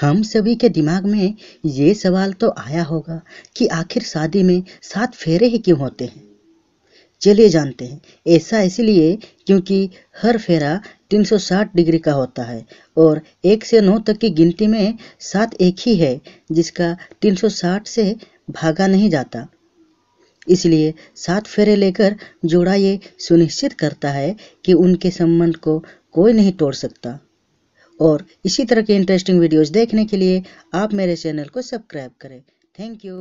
हम सभी के दिमाग में ये सवाल तो आया होगा कि आखिर शादी में सात फेरे ही क्यों होते हैं चलिए जानते हैं ऐसा इसलिए क्योंकि हर फेरा 360 डिग्री का होता है और एक से नौ तक की गिनती में सात एक ही है जिसका 360 से भागा नहीं जाता इसलिए सात फेरे लेकर जोड़ा ये सुनिश्चित करता है कि उनके संबंध को कोई नहीं तोड़ सकता और इसी तरह के इंटरेस्टिंग वीडियोस देखने के लिए आप मेरे चैनल को सब्सक्राइब करें थैंक यू